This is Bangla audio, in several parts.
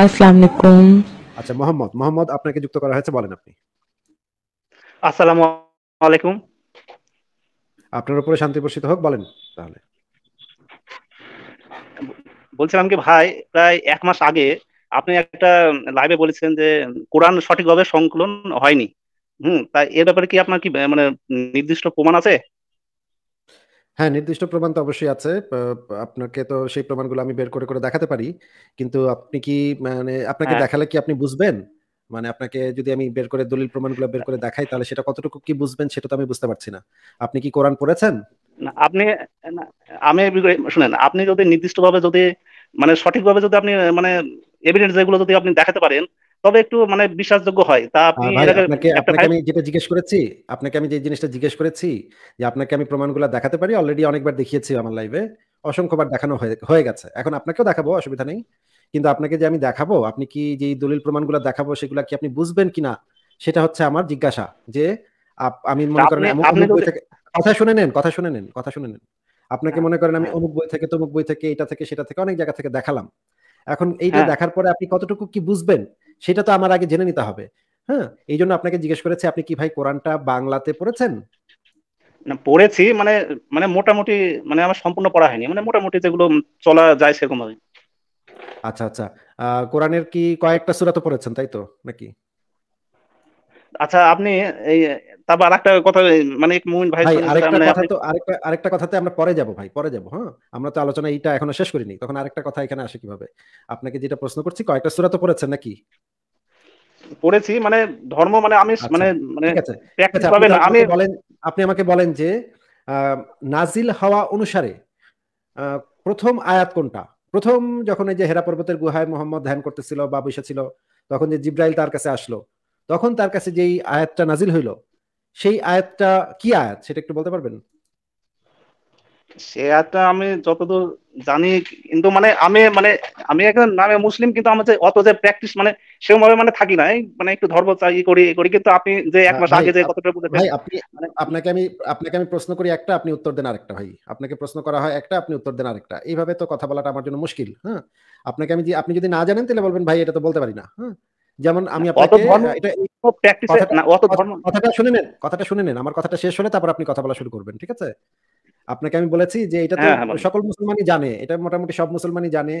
আসসালামু আলাইকুম আচ্ছা মোহাম্মদ মোহাম্মদ আপনাকে যুক্ত করা হয়েছে বলেন আপনি আসসালামু আলাইকুম আপনার উপরে শান্তি হোক বলেন তাহলে বলছিলাম কি ভাই প্রায় এক মাস আগে আপনি একটা লাইভে বলেছেন যে কোরআন সঠিকভাবে সংকলন হয়নি হুম তাই এ ব্যাপারে কি আপনার কি মানে নির্দিষ্ট প্রমাণ আছে হ্যাঁ নির্দিষ্ট প্রমাণ তো অবশ্যই আছে আপনাকে তো সেই প্রমাণগুলো আমি বের করে করে দেখাতে পারি কিন্তু আপনি কি মানে আপনাকে হ্যাঁ। দেখালে কি আপনি বুঝবেন মানে আপনাকে যদি আমি বের করে দলিল প্রমাণগুলো বের করে দেখাই তাহলে সেটা কতটুকু কি বুঝবেন সেটা তো আমি বুঝতে পারছি না আপনি কি কোরআন পড়েছেন আপনি আমি শুনেন আপনি যদি নির্দিষ্টভাবে যদি মানে সঠিকভাবে যদি আপনি মানে এভিডেন্স যেগুলো যদি আপনি দেখাতে পারেন তবে একটু মানে বিশ্বাসযোগ্য হয় তা আপনাকে আপনাকে আমি যেটা জিজ্ঞেস করেছি আপনাকে আমি যে জিনিসটা জিজ্ঞেস করেছি যে আপনাকে আমি প্রমাণগুলো দেখাতে পারি অলরেডি অনেকবার দেখিয়েছি আমার লাইভে অসংখ্যবার দেখানো হয়ে গেছে এখন আপনাকেও দেখাবো অসুবিধা নেই কিন্তু আপনাকে যে আমি দেখাবো আপনি কি যে দলিল প্রমাণগুলো দেখাবো সেগুলো কি আপনি বুঝবেন কিনা সেটা হচ্ছে আমার জিজ্ঞাসা যে আমি মনে করেন কথা শুনে নেন কথা শুনে নেন কথা শুনে নেন আপনাকে মনে করেন আমি হ্যাঁ। অমুক বই থেকে তমুক বই থেকে এটা থেকে সেটা থেকে অনেক জায়গা থেকে দেখালাম এখন এইটা হ্যাঁ। দেখার পরে আপনি কতটুকু কি বুঝবেন সেটা তো আমার আগে জেনে নিতে হবে হ্যাঁ এই জন্য আপনাকে জিজ্ঞেস করেছে আপনি কি ভাই কোরআনটা বাংলাতে পড়েছেন না পড়েছি মানে মানে মোটামুটি মানে আমার সম্পূর্ণ পড়া হয়নি মানে মোটামুটি যেগুলো চলা যায় সেরকম ভাবে আচ্ছা আচ্ছা কোরআনের কি কয়েকটা সুরা তো পড়েছেন তাই তো নাকি আচ্ছা আপনি এই তারপর আরেকটা কথা মানে মুমিন ভাই আরেকটা মানে কথা তো আরেকটা আরেকটা কথাতে আমরা পরে যাব ভাই পরে যাব হ্যাঁ আমরা তো আলোচনা এইটা এখনো শেষ করিনি তখন আরেকটা কথা এখানে আসে কিভাবে আপনাকে যেটা প্রশ্ন করছি কয়েকটা সুরা তো পড়েছেন নাকি পড়েছি মানে ধর্ম মানে আমি আচ্ছা, মানে মানে আমি বলেন আপনি আমাকে বলেন যে নাজিল হওয়া অনুসারে প্রথম আয়াত কোনটা প্রথম যখন এই যে হেরা পর্বতের গুহায় মোহাম্মদ ধ্যান করতেছিল বা বসে ছিল তখন যে জিব্রাইল তার কাছে আসলো তখন তার কাছে যেই আয়াতটা নাজিল হইল সেই আয়াতটা কি আয়াত সেটা একটু বলতে পারবেন সেটা আমি যতদূর জানি কিন্তু মানে আমি মানে আমি এখন নামে মুসলিম কিন্তু আমাদের অত যে প্র্যাকটিস মানে সেভাবে মানে থাকি না মানে একটু ধর্ম চাই করি করি কিন্তু আপনি যে হ্যাঁ, এক মাস আগে যে কতটা বলে ভাই আপনি মানে আপনাকে আমি আপনাকে আমি প্রশ্ন করি একটা আপনি উত্তর দেন আরেকটা ভাই আপনাকে প্রশ্ন করা হয় একটা আপনি উত্তর দেন আরেকটা এইভাবে তো কথা বলাটা আমার জন্য মুশকিল হ্যাঁ আপনাকে আমি আপনি যদি না জানেন তাহলে বলবেন ভাই এটা তো বলতে পারি না হ্যাঁ যেমন আমি হ্যাঁ, আপনাকে হ্যাঁ, এটা কথাটা শুনে নেন কথাটা শুনে নেন আমার কথাটা শেষ হলে তারপর আপনি কথা বলা শুরু করবেন ঠিক আছে আপনাকে আমি বলেছি যে এটা তো হ্যাঁ, হ্যাঁ, সকল মুসলমানই জানে এটা মোটামুটি সব মুসলমানই জানে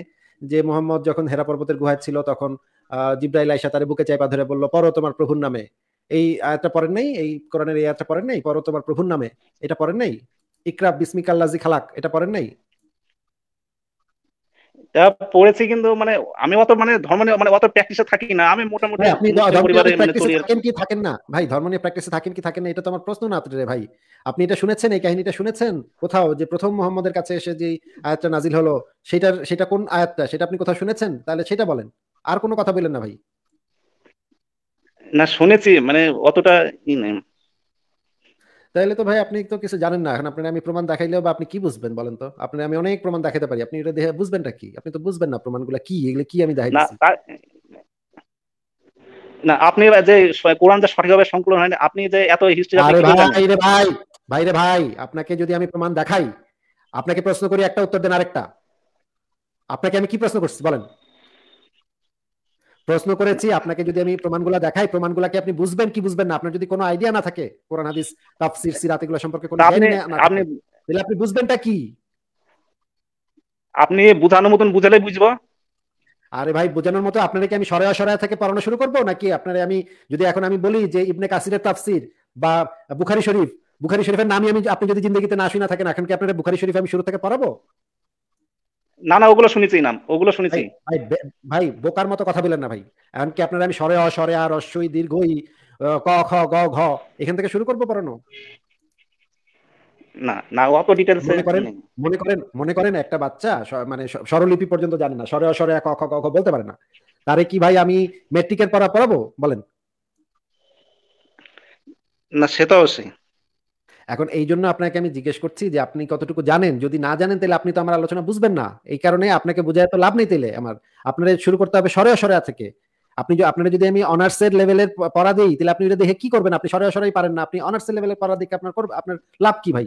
যে মোহাম্মদ যখন হেরা পর্বতের গুহায় ছিল তখন জিব্রাইল আইসা তার বুকে চাইপা ধরে বললো পরো তোমার প্রভুর নামে এই আয়াতটা পড়েন নাই এই কোরআনের এই আয়াতটা পড়েন নাই পরো তোমার প্রভুর নামে এটা পড়েন নাই ইকরা বিসমিকাল্লাজি খালাক এটা পড়েন নাই পড়েছি কিন্তু মানে আমি অত মানে ধর্ম নিয়ে মানে অত প্র্যাকটিসে থাকি না আমি মোটামুটি আপনি থাকেন কি থাকেন না ভাই ধর্ম নিয়ে প্র্যাকটিসে থাকেন কি থাকেন না এটা তো আমার প্রশ্ন না রে ভাই আপনি এটা শুনেছেন এই কাহিনীটা শুনেছেন কোথাও যে প্রথম মোহাম্মদের কাছে এসে যে আয়াতটা নাজিল হলো সেটার সেটা কোন আয়াতটা সেটা আপনি কোথাও শুনেছেন তাহলে সেটা বলেন আর কোনো কথা বলেন না ভাই না শুনেছি মানে অতটা ই তাহলে তো ভাই আপনি তো কিছু জানেন না এখন আপনার আমি প্রমাণ দেখাইলেও বা আপনি কি বুঝবেন বলেন তো আপনার আমি অনেক প্রমাণ দেখাতে পারি আপনি এটা দেখে বুঝবেনটা কি আপনি তো বুঝবেন না প্রমাণগুলো কি এগুলো কি আমি দেখাইছি না আপনি যে কোরআন যে সঠিকভাবে সংকলন হয়নি আপনি যে এত হিস্ট্রি ভাই রে ভাই ভাই রে ভাই আপনাকে যদি আমি প্রমাণ দেখাই আপনাকে প্রশ্ন করি একটা উত্তর দেন আরেকটা আপনাকে আমি কি প্রশ্ন করছি বলেন প্রশ্ন করেছি আপনাকে যদি আমি প্রমাণগুলো দেখাই প্রমাণগুলো কি আপনি বুঝবেন কি বুঝবেন না আপনার যদি কোনো আইডিয়া না থাকে কোরআন হাদিস তাফসীর সিরাত এগুলো সম্পর্কে কোনো আইডিয়া না আপনি তাহলে আপনি বুঝবেনটা কি আপনি বোঝানোর মতন বুঝালে বুঝবো আরে ভাই বোঝানোর মতো আপনারে কি আমি সরায়া সরায়া থেকে পড়ানো শুরু করব নাকি আপনারে আমি যদি এখন আমি বলি যে ইবনে কাসিরের তাফসির বা বুখারী শরীফ বুখারী শরীফের নামই আমি আপনি যদি জিন্দগিতে না শুনে থাকেন এখন কি আপনারা বুখারী শরীফ আমি শুরু থেকে পড়াবো না না ওগুলো শুনেছি নাম ওগুলো শুনেছি ভাই ভাই বোকার মতো কথা বলেন না ভাই এমনকি আপনারা আমি সরে অসরে আর অশ্বই দীর্ঘই ক খ গ ঘ এখান থেকে শুরু করবো পড়ানো না না অত ডিটেলস মনে করেন মনে করেন মনে করেন একটা বাচ্চা মানে স্বরলিপি পর্যন্ত জানে না স্বরে অস্বরে ক খ গ ঘ বলতে পারে না তারে কি ভাই আমি মেট্রিকের পড়া পড়াবো বলেন না সে তো অবশ্যই এখন এই জন্য আপনাকে আমি জিজ্ঞেস করছি যে আপনি কতটুকু জানেন যদি না জানেন তাহলে আপনি তো আমার আলোচনা বুঝবেন না এই কারণে আপনাকে বোঝায় তো লাভ নেই তাহলে আমার আপনার শুরু করতে হবে সরে সরে থেকে আপনি আপনারা যদি আমি অনার্স এর লেভেলের পড়া দিই তাহলে আপনি দেখে কি করবেন আপনি সরে সরাই পারেন না আপনি অনার্স এর লেভেলের পড়া দিকে আপনার আপনার লাভ কি ভাই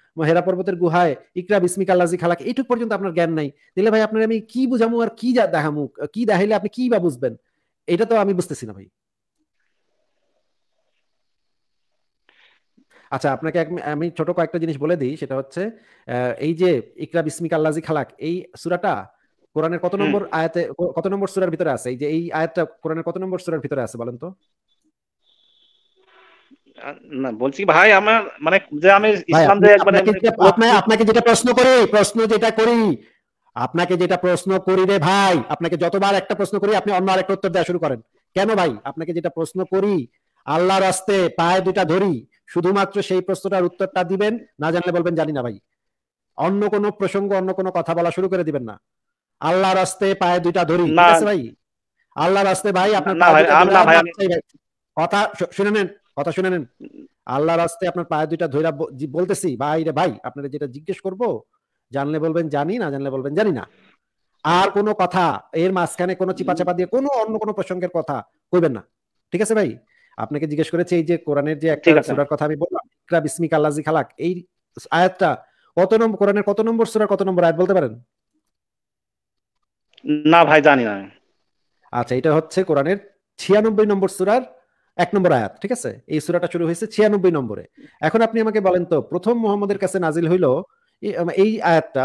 হেরা পর্বতের গুহায় ইকরা বিসমিকাল্লাজি খালাক এইটুক পর্যন্ত আপনার জ্ঞান নাই দিলে ভাই আপনার আমি কি বুঝামু আর কি দেখামু কি দেখাইলে আপনি কি বা বুঝবেন এটা তো আমি বুঝতেছি না ভাই আচ্ছা আপনাকে আমি ছোট কয়েকটা জিনিস বলে দিই সেটা হচ্ছে এই যে ইকরা বিসমিক আল্লাজি খালাক এই সুরাটা কোরআনের কত নম্বর আয়াতে কত নম্বর সুরার ভিতরে আছে এই যে এই আয়াতটা কোরআনের কত নম্বর সুরার ভিতরে আছে বলেন তো না বলছি ভাই আমার মানে যে আমি ইসলাম মানে যে আপনাকে যেটা প্রশ্ন করি প্রশ্ন যেটা করি আপনাকে যেটা প্রশ্ন করি রে ভাই আপনাকে যতবার একটা প্রশ্ন করি আপনি অন্য আরেকটা উত্তর দেওয়া শুরু করেন কেন ভাই আপনাকে যেটা প্রশ্ন করি আল্লাহর আস্তে পায়ে দুটা ধরি শুধুমাত্র সেই প্রশ্নটার উত্তরটা দিবেন না জানলে বলবেন জানি না ভাই অন্য কোনো প্রসঙ্গ অন্য কোনো কথা বলা শুরু করে দিবেন না আল্লাহর আস্তে পায়ে দুইটা ধরি ভাই আল্লাহর আস্তে ভাই আপনার কথা শুনে নেন কথা শুনে নেন আল্লাহ রাস্তায় আপনার পায়ে দুইটা ধৈরা বলতেছি ভাই রে ভাই আপনারা যেটা জিজ্ঞেস করব জানলে বলবেন জানি না জানলে বলবেন জানি না আর কোন কথা এর মাঝখানে কোনো চিপাচাপা দিয়ে কোনো অন্য কোনো প্রসঙ্গের কথা কইবেন না ঠিক আছে ভাই আপনাকে জিজ্ঞেস করেছে এই যে কোরআনের যে একটা সূরার কথা আমি বললাম ইকরা বিসমিক আল্লাজি খালাক এই আয়াতটা কত নম্বর কোরআনের কত নম্বর সূরার কত নম্বর আয়াত বলতে পারেন না ভাই জানি না আচ্ছা এটা হচ্ছে কোরআনের ছিয়ানব্বই নম্বর সূরার এক নম্বর আয়াত ঠিক আছে এই সুরাটা শুরু হয়েছে ছিয়ানব্বই নম্বরে এখন আপনি আমাকে বলেন তো প্রথম মোহাম্মদের কাছে নাজিল হইল এই আয়াতটা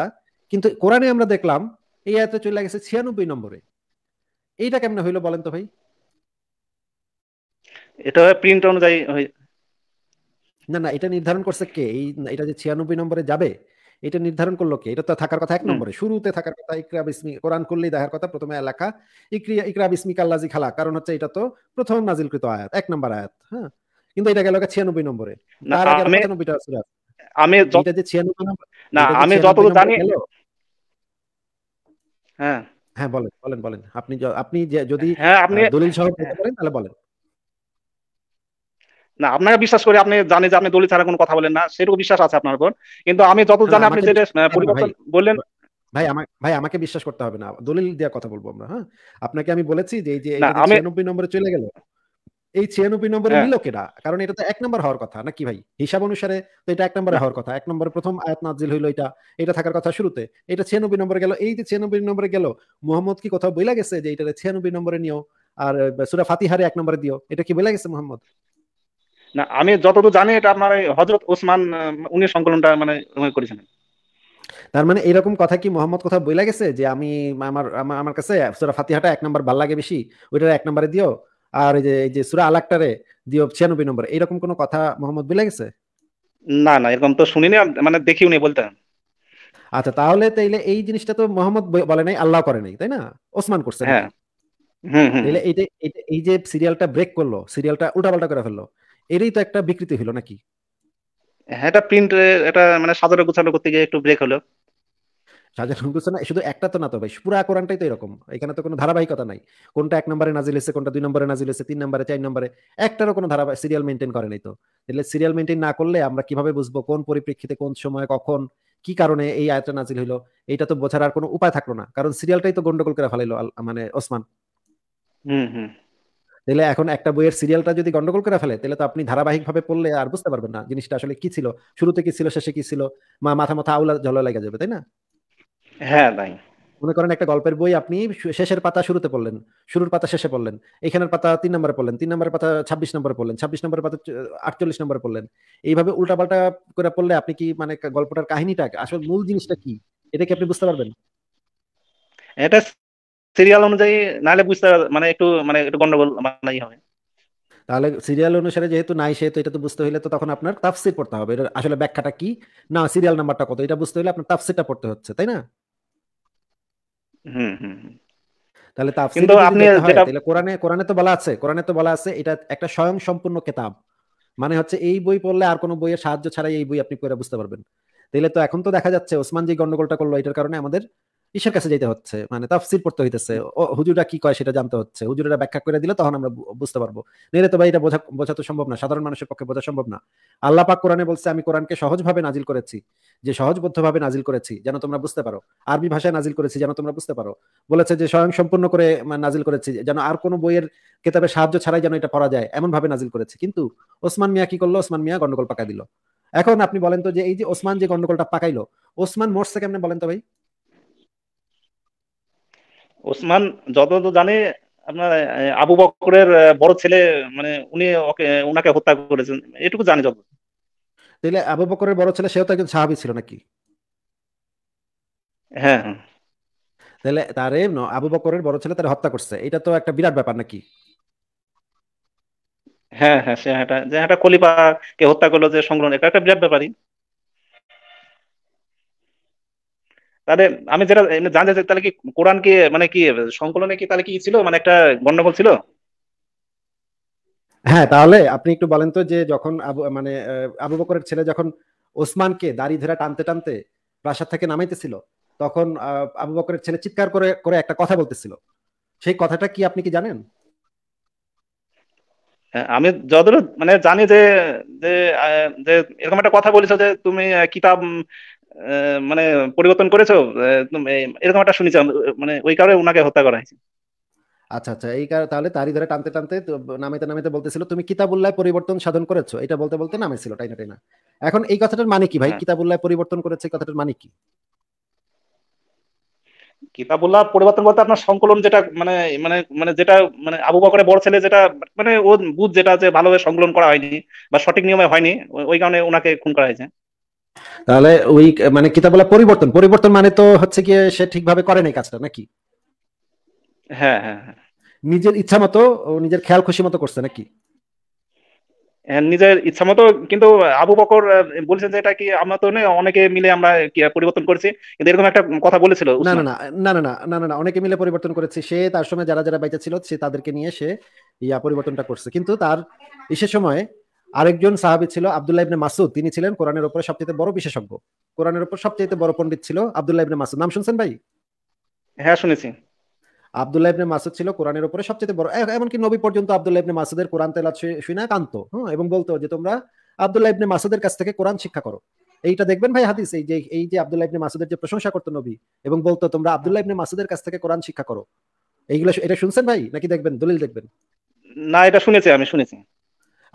কিন্তু কোরআনে আমরা দেখলাম এই আয়াতটা চলে গেছে ছিয়ানব্বই নম্বরে এইটা কেমন হইলো বলেন তো ভাই এটা প্রিন্ট অনুযায়ী না না এটা নির্ধারণ করছে কে এই এটা যে ছিয়ানব্বই নম্বরে যাবে এটা নির্ধারণ করলো কি এটা তো থাকার কথা এক নম্বরে শুরুতে থাকার কথা ইকরা বিসমি কোরআন করলেই দেখার কথা প্রথমে এলাকা ইক্রিয়া ইকরা বিসমি কাল্লাজি খালা কারণ হচ্ছে এটা তো প্রথম নাজিলকৃত আয়াত এক নম্বর আয়াত হ্যাঁ কিন্তু এটা গেল ছিয়ানব্বই নম্বরে তার আগে পঁচানব্বইটা সুরা আমি যে ছিয়ানব্বই নম্বর না আমি যতটুকু জানি হ্যাঁ হ্যাঁ বলেন বলেন বলেন আপনি আপনি যদি হ্যাঁ, দলিল সহ বলতে পারেন তাহলে বলেন না আপনারা বিশ্বাস করে আপনি জানেন যে আপনি দলিত ছাড়া কোনো কথা বলেন না সেরকম বিশ্বাস আছে আপনার উপর কিন্তু আমি যত জানি আপনি যেটা পরিবর্তন বললেন ভাই আমার ভাই আমাকে বিশ্বাস করতে হবে না দলিল দেওয়া কথা বলবো আমরা হ্যাঁ আপনাকে আমি বলেছি যে এই যে 96 নম্বরে চলে গেল এই ছিয়ানব্বই নম্বরে হ্যাঁ। নিল কেডা কারণ এটা তো এক নম্বর হওয়ার কথা নাকি ভাই হিসাব অনুসারে তো এটা এক নম্বরে হওয়ার কথা এক নম্বরে প্রথম আয়াত নাজিল হইলো এটা এটা থাকার কথা শুরুতে এটা ছিয়ানব্বই নম্বরে গেল এই যে ছিয়ানব্বই নম্বরে গেল মোহাম্মদ কি কোথাও বইলা গেছে যে এটা ছিয়ানব্বই নম্বরে নিও আর সুরা ফাতিহারে এক নম্বরে দিও এটা কি বলে গেছে মোহাম্মদ না আমি যতটুকু জানি এটা আপনার হজরত ওসমান উনি সংকলনটা মানে করেছেন তার মানে এরকম কথা কি মোহাম্মদ কথা বইলা গেছে যে আমি আমার আমার কাছে সুরা ফাতিহাটা এক নম্বর ভাল লাগে বেশি ওইটার এক নম্বরে দিও আর এই যে এই যে সুরা আলাকটারে দিও ছিয়ানব্বই নম্বর এরকম কোনো কথা মোহাম্মদ বইলা গেছে না না এরকম তো শুনিনি মানে দেখিও নি বলতে আচ্ছা তাহলে তাইলে এই জিনিসটা তো মোহাম্মদ বলে নাই আল্লাহ করে নাই তাই না ওসমান করছে হ্যাঁ তাহলে এই যে সিরিয়ালটা ব্রেক করলো সিরিয়ালটা উল্টাপাল্টা করে ফেললো এরই তো একটা বিকৃতি হলো নাকি হ্যাঁ এটা প্রিন্ট এটা মানে সাজানো গোছানো করতে গিয়ে একটু ব্রেক হলো সাজানো গোছানো শুধু একটা তো না তো ভাই পুরা কোরআনটাই তো এরকম এখানে তো কোনো ধারাবাহিকতা নাই কোনটা এক নম্বরে নাজিল হয়েছে কোনটা দুই নম্বরে নাজিল হয়েছে তিন নম্বরে চার নম্বরে একটারও কোনো ধারাবাহিক সিরিয়াল মেনটেন করে নাই তো তাহলে সিরিয়াল মেনটেন না করলে আমরা কিভাবে বুঝবো কোন পরিপ্রেক্ষিতে কোন সময় কখন কি কারণে এই আয়াতটা নাজিল হলো এটা তো বোঝার আর কোনো উপায় থাকলো না কারণ সিরিয়ালটাই তো গন্ডগোল করে ফেলাইলো মানে ওসমান হুম হুম তাহলে এখন একটা বইয়ের সিরিয়ালটা যদি গন্ডগোল করে ফেলে তাহলে তো আপনি ধারাবাহিকভাবে পড়লে আর বুঝতে পারবেন না জিনিসটা আসলে কি ছিল শুরুতে কি ছিল শেষে কি ছিল মা মাথা মাথা আউলা জল লেগে যাবে তাই না হ্যাঁ ভাই মনে করেন একটা গল্পের বই আপনি শেষের পাতা শুরুতে পড়লেন শুরুর পাতা শেষে পড়লেন এখানের পাতা তিন নম্বরে পড়লেন তিন নম্বরের পাতা ছাব্বিশ নম্বরে পড়লেন ছাব্বিশ নম্বরের পাতা আটচল্লিশ নম্বরে পড়লেন এইভাবে উল্টাপাল্টা করে পড়লে আপনি কি মানে গল্পটার কাহিনীটা আসলে মূল জিনিসটা কি এটা কি আপনি বুঝতে পারবেন এটা সিরিয়াল অনুযায়ী নাহলে বুঝতে মানে একটু মানে একটু গন্ডগোল মানে হবে তাহলে সিরিয়াল অনুসারে যেহেতু নাই সেহেতু এটা তো বুঝতে হইলে তো তখন আপনার তাফসির পড়তে হবে এটা আসলে ব্যাখ্যাটা কি না সিরিয়াল নাম্বারটা কত এটা বুঝতে হইলে আপনার তাফসিরটা পড়তে হচ্ছে তাই না তাহলে তাফসির কিন্তু আপনি তাহলে কোরআনে কোরআনে তো বলা আছে কোরআনে তো বলা আছে এটা একটা স্বয়ং সম্পূর্ণ কিতাব মানে হচ্ছে এই বই পড়লে আর কোনো বইয়ের সাহায্য ছাড়াই এই বই আপনি পড়ে বুঝতে পারবেন তাহলে তো এখন তো দেখা যাচ্ছে ওসমান যে গন্ডগোলটা করলো এটার কারণে আমাদের ঈশ্বর কাছে যেতে হচ্ছে মানে তাফসির পড়তে হইতেছে ও হুজুরা কি কয় সেটা জানতে হচ্ছে হুজুরা ব্যাখ্যা করে দিলে তখন আমরা বুঝতে পারবো নেরে তো ভাই এটা বোঝা বোঝা তো সম্ভব না সাধারণ মানুষের পক্ষে বোঝা সম্ভব না আল্লাহ পাক কোরআনে বলছে আমি কোরআনকে সহজভাবে নাজিল করেছি যে সহজবদ্ধভাবে নাজিল করেছি যেন তোমরা বুঝতে পারো আরবি ভাষায় নাজিল করেছি যেন তোমরা বুঝতে পারো বলেছে যে স্বয়ং সম্পূর্ণ করে নাজিল করেছি যেন আর কোনো বইয়ের কেতাবের সাহায্য ছাড়াই যেন এটা পড়া যায় এমন ভাবে নাজিল করেছে কিন্তু ওসমান মিয়া কি করলো ওসমান মিয়া গন্ডগোল পাকা দিল এখন আপনি বলেন তো যে এই যে ওসমান যে গন্ডগোলটা পাকাইলো ওসমান মরছে কেমনে বলেন তো ভাই ওসমান যতদূর জানি আপনার আবু বকরের বড় ছেলে মানে উনি ওকে ওনাকে হত্যা করেছেন এটুকু জানি যত তাহলে আবু বকরের বড় ছেলে সেও তো একজন সাহাবি ছিল নাকি হ্যাঁ তাহলে তারে আবু বকরের বড় ছেলে তারে হত্যা করছে এটা তো একটা বিরাট ব্যাপার নাকি হ্যাঁ হ্যাঁ সে হ্যাঁ যে হ্যাঁ কলিপা কে হত্যা করলো যে সংগ্রহ এটা একটা বিরাট ব্যাপারই তাহলে আমি যেটা জানতে চাই তাহলে কি কোরআন কি মানে কি সংকলনে কি তাহলে কি ছিল মানে একটা গন্ডগোল ছিল হ্যাঁ তাহলে আপনি একটু বলেন তো যে যখন মানে আবু বকরের ছেলে যখন ওসমানকে দাড়ি ধরে টানতে টানতে প্রাসাদ থেকে নামাইতেছিল তখন আবু বকরের ছেলে চিৎকার করে করে একটা কথা বলতেছিল সেই কথাটা কি আপনি কি জানেন হ্যাঁ, আমি যতদূর মানে জানি যে যে এরকম একটা কথা বলেছো যে তুমি কিতাব মানে পরিবর্তন করেছো এরকম একটা শুনেছি মানে ওই কারণে ওনাকে হত্যা করা হয়েছে আচ্ছা আচ্ছা এই কারণে তাহলে তারই ধরে টানতে টানতে নামাইতে নামাইতে বলতেছিল তুমি কিতাবুল্লাহ পরিবর্তন সাধন করেছো এটা বলতে বলতে নামেছিল তাই না তাই না এখন এই কথাটার মানে কি ভাই হ্যাঁ। কিতাবুল্লাহ পরিবর্তন করেছে কথাটার মানে কি কিতাবুল্লাহ পরিবর্তন বলতে আপনার সংকলন যেটা মানে মানে মানে যেটা মানে আবু বকরে বড় ছেলে যেটা মানে ও বুধ যেটা যে ভালোভাবে সংকলন করা হয়নি বা সঠিক নিয়মে হয়নি ওই কারণে ওনাকে খুন করা হয়েছে তাহলে ওই মানে কিতাবলা পরিবর্তন পরিবর্তন মানে তো হচ্ছে গিয়ে সে ঠিকভাবে করে নাই কাজটা নাকি হ্যাঁ, হ্যাঁ হ্যাঁ নিজের ইচ্ছা মতো নিজের খেয়াল খুশি মতো করছে নাকি হ্যাঁ, নিজের ইচ্ছা মতো কিন্তু আবু বকর বলছেন যে এটা কি আমরা তো অনেকে মিলে আমরা পরিবর্তন করেছি কিন্তু এরকম একটা কথা বলেছিল না না না না না না না না অনেকে মিলে পরিবর্তন করেছে সে তার সময় যারা যারা বেঁচে ছিল সে তাদেরকে নিয়ে সে ইয়া পরিবর্তনটা করছে কিন্তু তার ইসে সময় আরেকজন সাহাবি ছিল আবদুল্লাহ ইবনে মাসুদ তিনি ছিলেন কোরআনের উপরে সবচেয়ে বড় বিশেষজ্ঞ কোরআনের উপর সবচেয়ে বড় পণ্ডিত ছিল আবদুল্লাহ ইবনে মাসুদ নাম শুনছেন ভাই হ্যাঁ শুনেছি আবদুল্লাহ ইবনে মাসুদ ছিল কোরআনের উপরে সবচেয়ে বড় এমনকি নবী পর্যন্ত আবদুল্লাহ ইবনে মাসুদের কোরআন তেলাত শুনে কান্ত হ্যাঁ এবং বলতো যে তোমরা আবদুল্লাহ ইবনে মাসুদের কাছ থেকে কোরআন শিক্ষা করো এইটা দেখবেন ভাই হাদিস এই যে এই যে আবদুল্লাহ ইবনে মাসুদের যে প্রশংসা করতো নবী এবং বলতো তোমরা আবদুল্লাহ ইবনে মাসুদের কাছ থেকে কোরআন শিক্ষা করো এইগুলো এটা শুনছেন ভাই নাকি দেখবেন দলিল দেখবেন না এটা শুনেছি আমি শুনেছি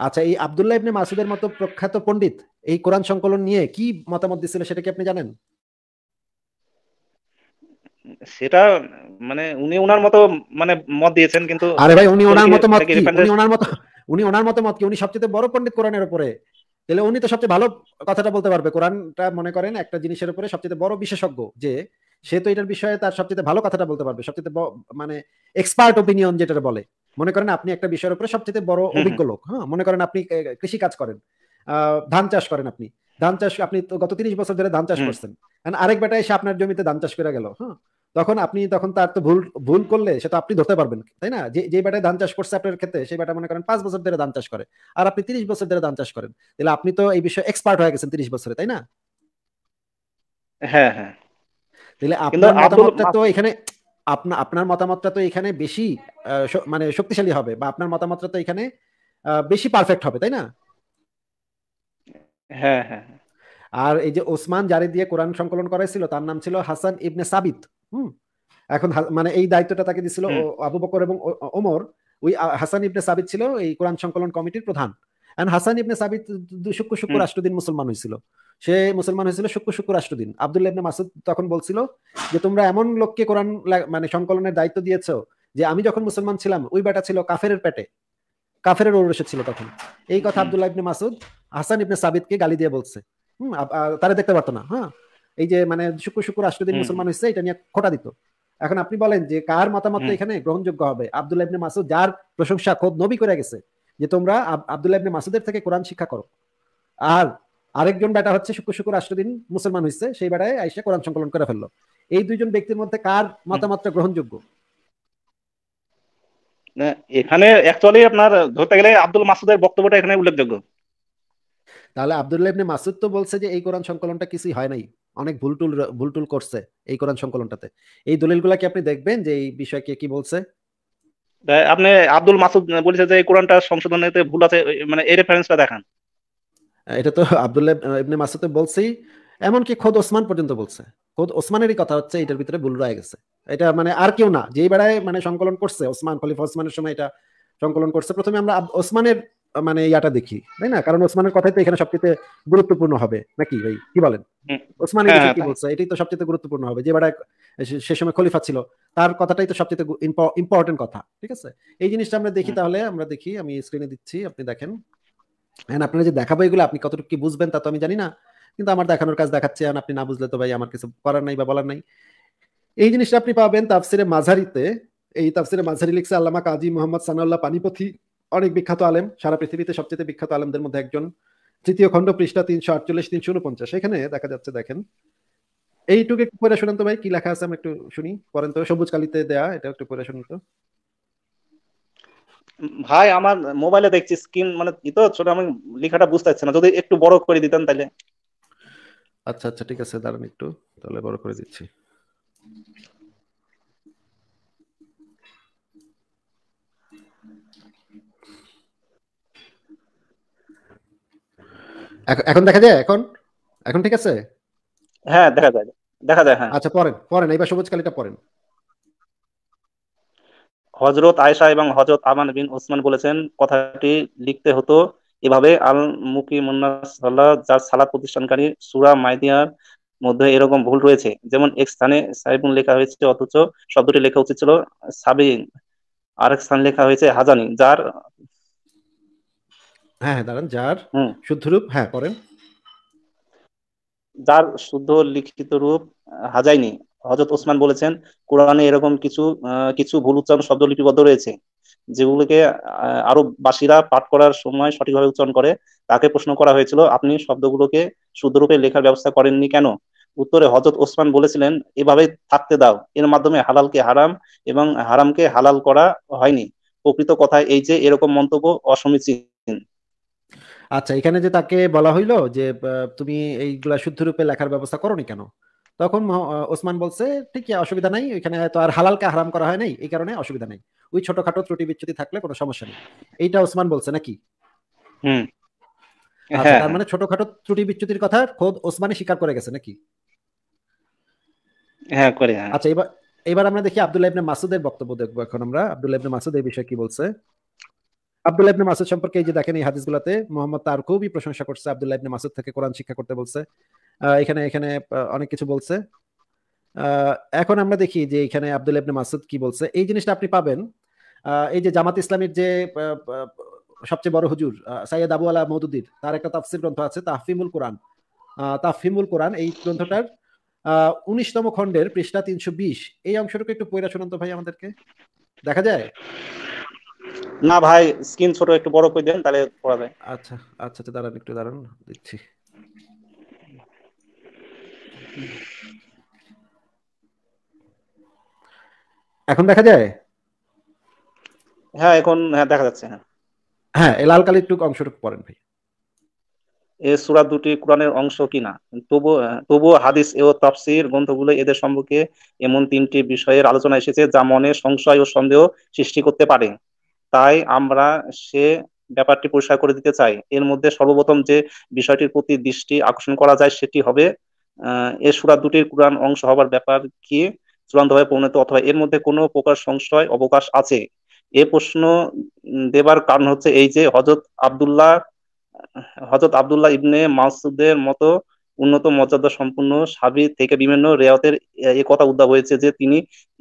আচ্ছা এই আবদুল্লাহ ইবনে মাসুদের মতো প্রখ্যাত পণ্ডিত এই কোরআন সংকলন নিয়ে কি মতামত দিছিল সেটা কি আপনি জানেন সেটা মানে উনি ওনার মতো মানে মত দিয়েছেন কিন্তু আরে ভাই উনি ওনার মতো মত উনি ওনার মতো উনি ওনার মতো মত কি উনি সবচেয়ে বড় পণ্ডিত কোরআনের উপরে তাহলে উনি তো সবচেয়ে ভালো কথাটা বলতে পারবে কোরআনটা মনে করেন একটা জিনিসের উপরে সবচেয়ে বড় বিশেষজ্ঞ যে সে তো এটার বিষয়ে তার সবচেয়ে ভালো কথাটা বলতে পারবে সবচেয়ে মানে এক্সপার্ট ওপিনিয়ন যেটা বলে মনে করেন আপনি একটা বিষয়ের উপরে সবচেয়ে বড় অভিজ্ঞ লোক হ্যাঁ মনে করেন আপনি কৃষি কাজ করেন ধান চাষ করেন আপনি ধান চাষ আপনি তো গত তিরিশ বছর ধরে ধান চাষ করছেন আরেক বেটা এসে আপনার জমিতে ধান চাষ করে গেল হ্যাঁ তখন আপনি তখন তার তো ভুল ভুল করলে সেটা আপনি ধরতে পারবেন তাই না যে বেটায় ধান চাষ করছে আপনার ক্ষেত্রে সেই বেটা মনে করেন পাঁচ বছর ধরে ধান চাষ করে আর আপনি তিরিশ বছর ধরে ধান চাষ করেন তাহলে আপনি তো এই বিষয়ে এক্সপার্ট হয়ে গেছেন তিরিশ বছরে তাই না হ্যাঁ হ্যাঁ তাহলে আপনার মতামতটা তো এখানে আপনা আপনার মতামতটা তো এখানে বেশি মানে শক্তিশালী হবে বা আপনার মতামতটা তো এখানে বেশি পারফেক্ট হবে তাই না হ্যাঁ, হ্যাঁ আর এই যে ওসমান জারি দিয়ে কোরআন সংকলন করাইছিল তার নাম ছিল হাসান ইবনে সাবিত হুম এখন মানে এই দায়িত্বটা তাকে দিছিল আবু বকর এবং ওমর ওই হাসান ইবনে সাবিত ছিল এই কোরআন সংকলন কমিটির প্রধান অ্যান্ড হাসান ইবনে সাবিত শুক্র শুক্র রাষ্ট্রদিন মুসলমান হয়েছিল সে মুসলমান হয়েছিল শুক্র শুক্র রাষ্ট্রদিন আবদুল্লাহ ইবনে মাসুদ তখন বলছিল যে তোমরা এমন লোককে কোরআন মানে সংকলনের দায়িত্ব দিয়েছ যে আমি যখন মুসলমান ছিলাম ওই বেটা ছিল কাফের পেটে কাফের ঔরসে ছিল তখন এই কথা আবদুল্লাহ ইবনে মাসুদ হাসান ইবনে সাবিদকে গালি দিয়ে বলছে হম তারা দেখতে পারতো না হ্যাঁ এই যে মানে শুক্র শুক্র রাষ্ট্রদিন মুসলমান হয়েছে এটা নিয়ে খোটা দিত এখন আপনি বলেন যে কার মতামত এখানে গ্রহণযোগ্য হবে আবদুল্লাহ ইবনে মাসুদ যার প্রশংসা খোদ নবী করে গেছে যে তোমরা আবদুল্লাহ ইবনে মাসুদের থেকে কোরআন শিক্ষা করো আর আরেকজন বেটা হচ্ছে শুক্র শুক্র রাষ্ট্রদিন মুসলমান হয়েছে সেই বেটায় আইসা কোরআন সংকলন করে ফেললো এই দুইজন ব্যক্তির মধ্যে কার মতামতটা গ্রহণযোগ্য এখানে অ্যাকচুয়ালি আপনার ধরতে গেলে আব্দুল মাসুদের বক্তব্যটা এখানে উল্লেখযোগ্য তাহলে আব্দুল্লাহ ইবনে মাসুদ তো বলছে যে এই কোরআন সংকলনটা কিছুই হয় নাই অনেক ভুল টুল করছে এই কোরআন সংকলনটাতে এই দলিলগুলা কি আপনি দেখবেন যে এই বিষয়ে কে কি বলছে আপনি আব্দুল মাসুদ বলেছে যে কোরআনটা সংশোধনেতে ভুল আছে মানে এই রেফারেন্সটা দেখান এটা তো আব্দুল্লাহ ইবনে মাসুদে বলছি এমনকি খোদ ওসমান পর্যন্ত বলছে খোদ ওসমানেরই কথা হচ্ছে এটার ভিতরে ভুল রয়ে গেছে এটা মানে আর কেউ না যেই বেড়ায় মানে সংকলন করছে ওসমান খলিফা ওসমানের সময় এটা সংকলন করছে প্রথমে আমরা ওসমানের মানে ইয়াটা দেখি তাই না কারণ ওসমানের কথাই তো এখানে সবচেয়ে গুরুত্বপূর্ণ হবে নাকি ভাই কি বলেন ওসমানের হ্যাঁ, হ্যাঁ, কি বলছে এটাই তো সবচেয়ে গুরুত্বপূর্ণ হবে যে বেড়ায় সে সময় খলিফা ছিল তার কথাটাই তো সবচেয়ে ইম্পর্টেন্ট কথা ঠিক আছে এই জিনিসটা আমরা দেখি তাহলে আমরা দেখি আমি স্ক্রিনে দিচ্ছি আপনি দেখেন হ্যাঁ আপনারা যে দেখাবো এগুলো আপনি কতটুকু কি বুঝবেন তা তো আমি জানি না কিন্তু আমার দেখানোর কাজ দেখাচ্ছে আপনি না বুঝলে তো ভাই আমার কিছু করার নাই বা বলার নাই এই জিনিসটা আপনি পাবেন তাফসিরে মাঝারিতে এই তাফসিরে মাঝারি লিখছে আল্লামা কাজী মোহাম্মদ সানাউল্লাহ পানিপথি অনেক বিখ্যাত আলেম সারা পৃথিবীতে সবচেয়ে বিখ্যাত আলেমদের মধ্যে একজন তৃতীয় খণ্ড পৃষ্ঠা তিনশো আটচল্লিশ তিনশো উনপঞ্চাশ এখানে দেখা যাচ্ছে দেখেন এইটুকু একটু পড়ে শুনেন তো ভাই কি লেখা আছে আমি একটু শুনি পড়েন তো সবুজ কালিতে দেয়া এটা একটু পড়ে শুনুন তো ভাই আমার মোবাইলে দেখছি স্ক্রিন মানে কি তো ছোট আমি লেখাটা বুঝতে পারছি না যদি একটু বড় করে দিতেন তাহলে আচ্ছা আচ্ছা ঠিক আছে দাঁড়ান একটু তাহলে বড় করে দিচ্ছি এখন দেখা যায় এখন এখন ঠিক আছে হ্যাঁ দেখা যায় দেখা যায় হ্যাঁ আচ্ছা পড়েন পড়েন এবার সবুজ কালিটা পড়েন হজরত আয়েশা এবং হজরত আমান বিন ওসমান বলেছেন কথাটি লিখতে হতো এভাবে আল মুকি মুন্নাসাল্লাহ যার সালাদ প্রতিষ্ঠানকারী সুরা মাইদিয়ার মধ্যে এরকম ভুল রয়েছে যেমন এক স্থানে সাইবুন লেখা হয়েছে অথচ শব্দটি লেখা উচিত ছিল সাবিন আরেক স্থানে লেখা হয়েছে হাজানি যার হ্যাঁ, হ্যাঁ দাঁড়ান যার শুদ্ধরূপ হ্যাঁ করেন যার শুদ্ধ লিখিত রূপ হাজাইনি হজরত ওসমান বলেছেন কোরআনে এরকম কিছু কিছু ভুল উচ্চারণ শব্দ লিপিবদ্ধ রয়েছে যেগুলোকে আরব বাসীরা পাঠ করার সময় সঠিকভাবে উচ্চারণ করে তাকে প্রশ্ন করা হয়েছিল আপনি শব্দগুলোকে শুদ্ধরূপে লেখার ব্যবস্থা করেননি কেন উত্তরে হজরত ওসমান বলেছিলেন এভাবে থাকতে দাও এর মাধ্যমে হালালকে হারাম এবং হারামকে হালাল করা হয়নি প্রকৃত কথা এই যে এরকম মন্তব্য অসমীচিত আচ্ছা এখানে যে তাকে বলা হইলো যে তুমি এইগুলা শুদ্ধ রূপে লেখার ব্যবস্থা করনি কেন তখন ওসমান বলছে ঠিক অসুবিধা নাই এখানে তো আর হালালকে হারাম করা হয় নাই এই কারণে অসুবিধা নাই ওই ছোটখাটো ত্রুটি বিচ্ছুতি থাকলে কোনো সমস্যা নেই এইটা ওসমান বলছে নাকি আচ্ছা, হ্যাঁ। তার মানে ছোটখাটো ত্রুটি বিচ্যুতির কথা খোদ ওসমানই স্বীকার করে গেছে নাকি হ্যাঁ করে হ্যাঁ। আচ্ছা এবার এবার আমরা দেখি আব্দুল্লাহ ইবনে মাসুদের বক্তব্য দেখবো এখন আমরা আব্দুল্লাহ ইবনে মাসুদ এই বিষয়ে কি বলছে আব্দুল্লাহ ইবনে মাসুদ সম্পর্কে এই যে দেখেন এই হাদিসগুলোতে মোহাম্মদ তার খুবই প্রশংসা করছে আব্দুল্লাহ ইবনে মাসুদ থেকে কোরআন শিক্ষা করতে বলছে এখানে এখানে অনেক কিছু বলছে এখন আমরা দেখি যে এখানে আব্দুল ইবনে মাসুদ কি বলছে এই জিনিসটা আপনি পাবেন এই যে জামাত ইসলামের যে সবচেয়ে বড় হুজুর সাইয়াদ আবু আলা মহদুদ্দির তার একটা তাফসির গ্রন্থ আছে তাহফিমুল কোরআন তাহফিমুল কোরআন এই গ্রন্থটার উনিশতম খণ্ডের পৃষ্ঠা তিনশো বিশ এই অংশটুকু একটু পয়রা শোনান ভাই আমাদেরকে দেখা যায় না ভাই স্ক্রিন ছোট একটু বড় করে দেন তাহলে পড়া যায় আচ্ছা আচ্ছা আচ্ছা দাঁড়ান একটু দাঁড়ান দিচ্ছি এখন দেখা যায় হ্যাঁ এখন হ্যাঁ দেখা যাচ্ছে হ্যাঁ হ্যাঁ এই লাল কালির টুক অংশটুকু পড়েন ভাই এ সূরা দুটি কোরআনের অংশ কিনা তবু তবু হাদিস ও তাফসির গ্রন্থগুলো এদের সম্পর্কে এমন তিনটি বিষয়ের আলোচনা এসেছে যা মনে সংশয় ও সন্দেহ সৃষ্টি করতে পারে তাই আমরা সে ব্যাপারটি পরিষ্কার করে দিতে চাই এর মধ্যে সর্বপ্রথম যে বিষয়টির প্রতি দৃষ্টি আকর্ষণ করা যায় সেটি হবে আহ এ সুরা দুটির কোরআন অংশ হবার ব্যাপার কি চূড়ান্তভাবে পরিণত অথবা এর মধ্যে কোনো প্রকার সংশয় অবকাশ আছে এ প্রশ্ন দেবার কারণ হচ্ছে এই যে হজরত আবদুল্লাহ হজরত আবদুল্লাহ ইবনে মাসুদের মতো উন্নত মর্যাদা সম্পূর্ণ সাবি থেকে বিভিন্ন রেয়াতের এ কথা উদ্ধার হয়েছে যে তিনি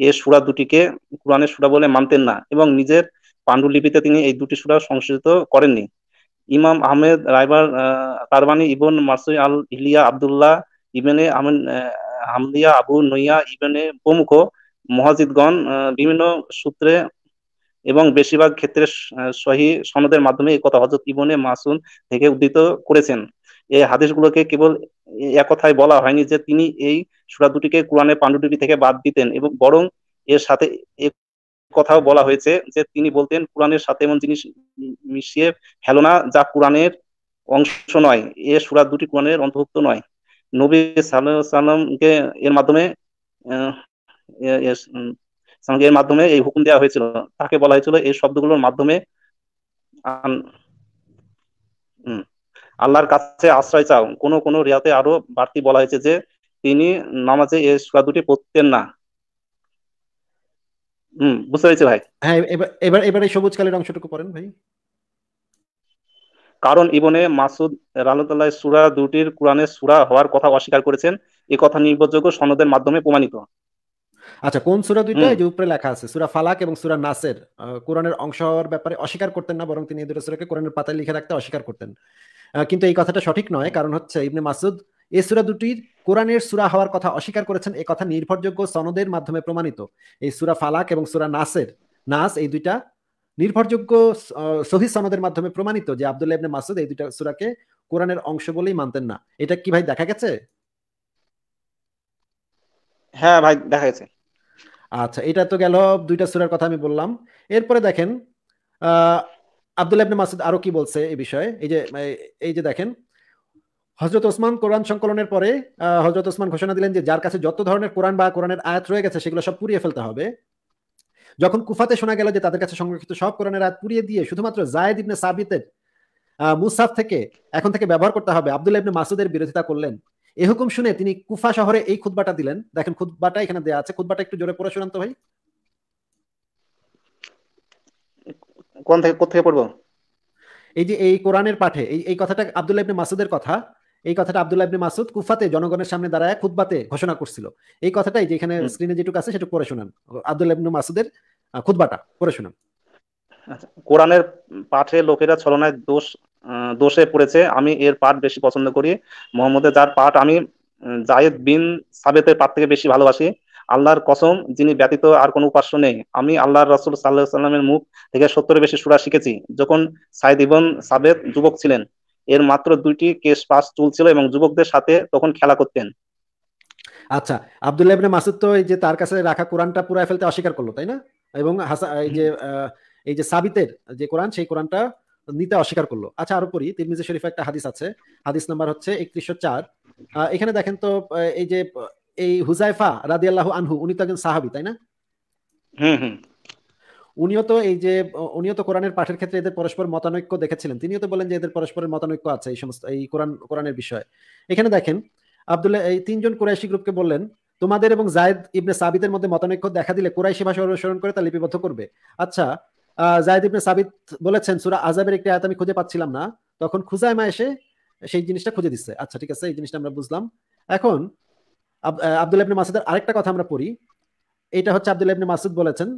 এ সুরা দুটিকে কোরআনের সুরা বলে মানতেন না এবং নিজের পাণ্ডুলিপিতে তিনি এই দুটি সুরা সংশোধিত করেননি ইমাম আহমেদ রাইবার তারবানি ইবন মাসুই আল ইলিয়া আবদুল্লাহ ইবেনে আমিন হামদিয়া আবু নইয়া ইবেনে প্রমুখ মহাজিদগণ বিভিন্ন সূত্রে এবং বেশিরভাগ ক্ষেত্রে সহি সনদের মাধ্যমে এই কথা হজরত ইবনে মাসুন থেকে উদ্ধৃত করেছেন এই হাদিসগুলোকে কেবল এক কথায় বলা হয়নি যে তিনি এই সুরা দুটিকে কোরআনে পাণ্ডুলিপি থেকে বাদ দিতেন এবং বরং এর সাথে কথাও বলা হয়েছে যে তিনি বলতেন কোরআনের সাথে এমন জিনিস মিশিয়ে ফেলো না যা কোরআনের অংশ নয় এ সুরাত দুটি কোরআনের অন্তর্ভুক্ত নয় নবী সালামকে এর মাধ্যমে এর মাধ্যমে এই হুকুম দেওয়া হয়েছিল তাকে বলা হয়েছিল এই শব্দগুলোর মাধ্যমে আল্লাহর কাছে আশ্রয় চাও কোনো কোনো রিয়াতে আরো বাড়তি বলা হয়েছে যে তিনি নামাজে এই সুরা দুটি পড়তেন না হুম বুঝতে পেরেছি ভাই হ্যাঁ এবার এবার এই সবুজ কালের অংশটুকু পড়েন ভাই কারণ ইবনে মাসুদ রাহমতুল্লাহ সুরা দুটির কোরআনের সুরা হওয়ার কথা অস্বীকার করেছেন এ কথা নির্ভরযোগ্য সনদের মাধ্যমে প্রমাণিত আচ্ছা কোন সুরা দুইটা যে উপরে লেখা আছে সুরা ফালাক এবং সুরা নাসের কোরআনের অংশ হওয়ার ব্যাপারে অস্বীকার করতেন না বরং তিনি এই দুটো সুরাকে কোরআনের পাতায় লিখে রাখতে অস্বীকার করতেন কিন্তু এই কথাটা সঠিক নয় কারণ হচ্ছে ইবনে মাসুদ এই সুরা দুটির কোরআনের সুরা হওয়ার কথা অস্বীকার করেছেন এ কথা নির্ভরযোগ্য সনদের মাধ্যমে প্রমাণিত এই সুরা ফালাক এবং সুরা নাসের নাস এই দুইটা নির্ভরযোগ্য সহি সনদের মাধ্যমে প্রমাণিত যে আবদুল্লাহ ইবনে মাসুদ এই দুইটা সুরাকে কোরআনের অংশ বলেই মানতেন না এটা কি ভাই দেখা গেছে হ্যাঁ ভাই দেখা গেছে আচ্ছা এটা তো গেল দুইটা সুরার কথা আমি বললাম এরপরে দেখেন আহ আবদুল্লাহ ইবনে মাসুদ আরো কি বলছে এই বিষয়ে এই যে এই যে দেখেন হজরত ওসমান কোরআন সংকলনের পরে হজরত ওসমান ঘোষণা দিলেন যে যার কাছে যত ধরনের কোরআন বা কোরআনের আয়াত রয়ে গেছে সেগুলো সব পুড়িয়ে ফেলতে হবে যখন কুফাতে শোনা গেল যে তাদের কাছে সংরক্ষিত সব কোরআনের আয়াত পুড়িয়ে দিয়ে শুধুমাত্র জায়দ ইবনে সাবিতের মুসাফ থেকে এখন থেকে ব্যবহার করতে হবে আবদুল্লাহ ইবনে মাসুদের বিরোধিতা করলেন এ হুকুম শুনে তিনি কুফা শহরে এই খুদবাটা দিলেন দেখেন খুদবাটা এখানে দেয়া আছে খুদবাটা একটু জোরে পড়ে শোনান তো ভাই কোন থেকে কোথা থেকে পড়বো এই যে এই কোরআনের পাঠে এই কথাটা আবদুল্লাহ ইবনে মাসুদের কথা এই কথাটা আব্দুল্লাহ ইবনে মাসুদ কুফাতে জনগণের সামনে দাঁড়ায় খুদবাতে ঘোষণা করছিল এই কথাটাই যেখানে স্ক্রিনে যেটুকু আছে সেটুকু পড়ে শোনান আব্দুল্লাহ ইবনে মাসুদের খুদবাটা পড়ে শোনান আচ্ছা, কোরআনের পাঠে লোকেরা ছলনায় দোষ দোষে পড়েছে আমি এর পাঠ বেশি পছন্দ করি মোহাম্মদের যার পাঠ আমি জায়েদ বিন সাবেতের পাঠ থেকে বেশি ভালোবাসি আল্লাহর কসম যিনি ব্যতীত আর কোনো উপাস্য নেই আমি আল্লাহর রসুল সাল্লাহ সাল্লামের মুখ থেকে সত্তরের বেশি সুরা শিখেছি যখন সাইদ ইবন সাবেদ যুবক ছিলেন এর মাত্র দুইটি কেস পাস চলছিল এবং যুবকদের সাথে তখন খেলা করতেন আচ্ছা আব্দুল্লাহ ইবনে মাসুদ তো এই যে তার কাছে রাখা কোরআনটা পুরাই ফেলতে অস্বীকার করলো তাই না এবং এই যে এই যে সাবিতের যে কোরআন সেই কোরআনটা নিতে অস্বীকার করলো আচ্ছা আরো পরি তিরমিজি শরীফে একটা হাদিস আছে হাদিস নাম্বার হচ্ছে একত্রিশশো চার এখানে দেখেন তো এই যে এই হুজাইফা রাদিয়াল্লাহ আনহু উনি তো একজন সাহাবি তাই না হুম হুম উনিও তো এই যে উনিও তো কোরআনের পাঠের ক্ষেত্রে এদের পরস্পর মতানৈক্য দেখেছিলেন তিনিও তো বলেন যে এদের পরস্পরের মতানৈক্য আছে এই সমস্ত এই কোরআন কোরআনের বিষয়ে এখানে দেখেন আবদুল্লাহ এই তিনজন কুরাইশি গ্রুপকে বললেন তোমাদের এবং জায়দ ইবনে সাবিদের মধ্যে মতানৈক্য দেখা দিলে কুরাইশি ভাষা অনুসরণ করে তা লিপিবদ্ধ করবে আচ্ছা জায়দ ইবনে সাবিত বলেছেন সুরা আজাবের একটি আয়াত আমি খুঁজে পাচ্ছিলাম না তখন খুজাইমা এসে সেই জিনিসটা খুঁজে দিচ্ছে আচ্ছা ঠিক আছে এই জিনিসটা আমরা বুঝলাম এখন আবদুল্লাহ ইবনে মাসুদের আরেকটা কথা আমরা পড়ি এটা হচ্ছে আব্দুল ইবনে মাসুদ বলেছেন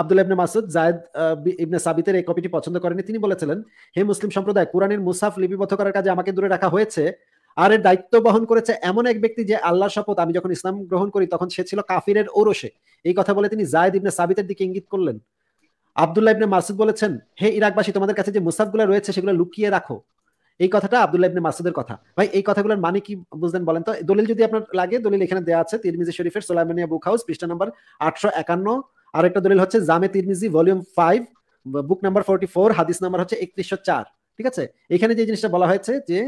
আব্দুল ইবনে মাসুদ জায়দ ইবনে সাবিতের এই কপিটি পছন্দ করেনি তিনি বলেছিলেন হে মুসলিম সম্প্রদায় কোরআনের মুসাফ লিপিবদ্ধ করার কাজে আমাকে দূরে রাখা হয়েছে আর এর দায়িত্ব বহন করেছে এমন এক ব্যক্তি যে আল্লাহর শপথ আমি যখন ইসলাম গ্রহণ করি তখন সে ছিল কাফিরের ওরসে এই কথা বলে তিনি জায়দ ইবনে সাবিতের দিকে ইঙ্গিত করলেন আবদুল্লাহ ইবনে মাসুদ বলেছেন হে ইরাকবাসী তোমাদের কাছে যে মুসাফগুলো রয়েছে সেগুলো লুকিয়ে রাখো এই কথাটা আব্দুল্লাহ ইবনে মাসুদের কথা ভাই এই কথাগুলোর মানে কি বুঝলেন বলেন তো দলিল যদি আপনার লাগে দলিল এখানে দেওয়া আছে তিরমিজি শরীফের সোলাইমানিয়া বুক হাউস পৃষ্ঠা নাম্বার আটশো একান্ন আর একটা দলিল হচ্ছে Jami Tirmidhi volume five book number forty four হাদিস নাম্বার হচ্ছে একত্রিশশো চার ঠিক আছে এখানে যে জিনিসটা বলা হয়েছে যে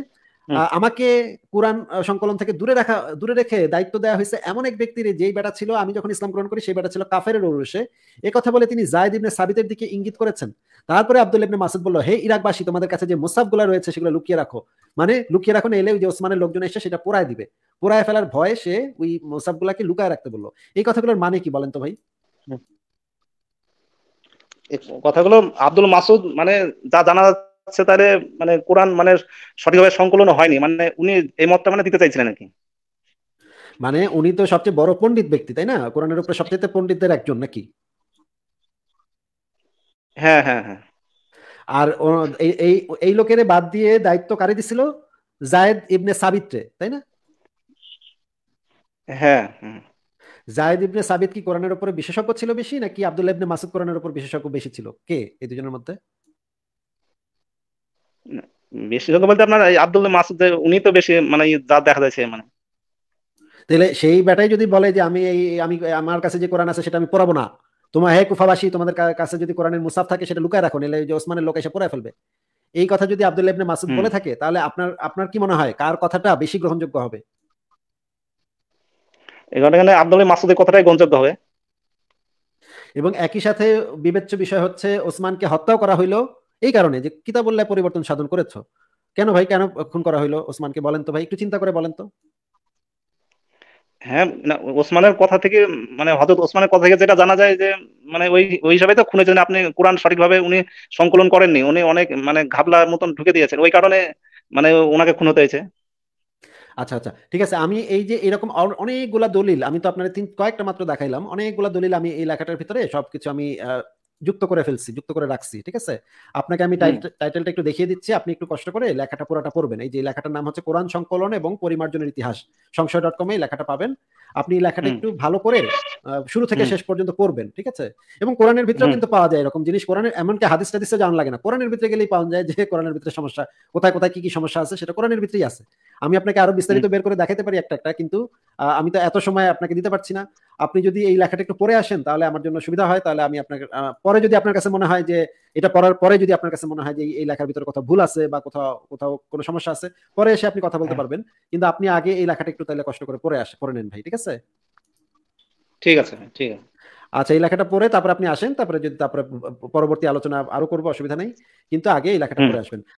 আমাকে কোরআন সংকলন থেকে দূরে রাখা দূরে রেখে দায়িত্ব দেওয়া হয়েছে এমন এক ব্যক্তির যেই বেটা ছিল আমি যখন ইসলাম গ্রহণ করি সেই বেটা ছিল কাফের ওরুষে এ কথা বলে তিনি জায়দ ইবনে সাবিতের দিকে ইঙ্গিত করেছেন তারপরে আব্দুল ইবনে মাসুদ বলল হে ইরাকবাসী তোমাদের কাছে যে গুলা রয়েছে সেগুলো লুকিয়ে রাখো মানে লুকিয়ে রাখো না এলে ওই যে ওসমানের লোকজন এসে সেটা পোড়ায় দিবে পোড়ায় ফেলার ভয়ে সে ওই গুলাকে লুকায় রাখতে বললো এই কথাগুলোর মানে কি বলেন তো ভাই কথাগুলো আব্দুল মাসুদ মানে যা জানা হচ্ছে তাহলে মানে কোরআন মানে সঠিকভাবে সংকলন হয়নি মানে উনি এই মতটা মানে দিতে চাইছিলেন নাকি মানে উনি তো সবচেয়ে বড় পণ্ডিত ব্যক্তি তাই না কোরআনের উপরে সবচেয়ে পণ্ডিতদের একজন নাকি হ্যাঁ হ্যাঁ হ্যাঁ আর এই এই লোকের বাদ দিয়ে দায়িত্ব কারে দিছিল জায়েদ ইবনে সাবিত্রে তাই না হ্যাঁ জায়েদ ইবনে সাবিত কি কোরআনের উপরে বিশেষজ্ঞ ছিল বেশি নাকি আব্দুল্লাহ ইবনে মাসুদ কোরআনের উপর বিশেষজ্ঞ বেশি ছিল কে এই দুজনের মধ্যে বলতে আপনার আব্দুল মাসুদ উনি তো বেশি মানে যা দেখা যাচ্ছে মানে তাহলে সেই ব্যাটাই যদি বলে যে আমি এই আমি আমার কাছে যে কোরআন আছে সেটা আমি পড়াবো না তোমার হে কুফাবাসী তোমাদের কাছে যদি কোরআনের মুসাফ থাকে সেটা লুকায় রাখো নিলে যে ওসমানের লোক এসে ফেলবে এই কথা যদি ইবনে মাসুদ বলে থাকে তাহলে আপনার আপনার কি মনে হয় কার কথাটা বেশি গ্রহণযোগ্য হবে এখানে আব্দুল মাসুদের কথাটাই গ্রহণযোগ্য হবে এবং একই সাথে বিবেচ্য বিষয় হচ্ছে ওসমানকে হত্যাও করা হইলো এই কারণে যে কিতাবুল্লাহ পরিবর্তন সাধন করেছ কেন ভাই কেন খুন করা হইলো ওসমানকে বলেন তো ভাই একটু চিন্তা করে বলেন তো হ্যাঁ ওসমানের কথা থেকে মানে হজরত ওসমানের কথা থেকে যেটা জানা যায় যে মানে ওই ওই হিসাবে তো খুনের জন্য আপনি কোরআন সঠিকভাবে উনি সংকলন করেননি উনি অনেক মানে ঘাবলার মতন ঢুকে দিয়েছেন ওই কারণে মানে ওনাকে খুন হতে হয়েছে আচ্ছা আচ্ছা ঠিক আছে আমি এই যে এরকম অনেকগুলা দলিল আমি তো আপনার কয়েকটা মাত্র দেখাইলাম অনেকগুলা দলিল আমি এই লেখাটার ভিতরে সবকিছু আমি যুক্ত করে ফেলছি যুক্ত করে রাখছি ঠিক আছে আপনাকে আমি টাইটেলটা একটু দেখিয়ে দিচ্ছি আপনি একটু কষ্ট করে লেখাটা পুরোটা পড়বেন এই যে লেখাটার নাম হচ্ছে কোরআন সংকলন এবং পরিমার্জনের ইতিহাস সংশয় ডট কম এই লেখাটা পাবেন আপনি লেখাটা একটু ভালো করে শুরু থেকে শেষ পর্যন্ত করবেন ঠিক আছে এবং কোরআনের ভিতরে কিন্তু পাওয়া যায় এরকম জিনিস কোরআনের এমনকি হাদিস টাদিসে জানা লাগে না কোরআনের ভিতরে গেলেই পাওয়া যায় যে কোরআনের ভিতরে সমস্যা কোথায় কোথায় কি কি সমস্যা আছে সেটা কোরআনের ভিতরেই আছে আমি আপনাকে আরো বিস্তারিত বের করে দেখাতে পারি একটা একটা কিন্তু আমি তো এত সময় আপনাকে দিতে পারছি না আপনি যদি এই লেখাটা একটু পরে আসেন তাহলে আমার জন্য সুবিধা হয় তাহলে আমি আপনাকে পরে যদি আপনার কাছে মনে হয় যে এটা পড়ার পরে যদি আপনার কাছে মনে হয় যে এই লেখার ভিতরে কোথাও ভুল আছে বা কোথাও কোথাও কোনো সমস্যা আছে পরে এসে আপনি কথা বলতে হ্যাঁ। পারবেন কিন্তু আপনি আগে এই লেখাটা একটু তাহলে কষ্ট করে পরে আসে পরে নেন ভাই ঠিক আছে ঠিক আছে ঠিক আছে আচ্ছা এই লেখাটা পড়ে তারপর আপনি আসেন তারপরে যদি তারপরে পরবর্তী আলোচনা আরো করবো অসুবিধা নেই কিন্তু আগে এই লেখাটা পড়ে আসবেন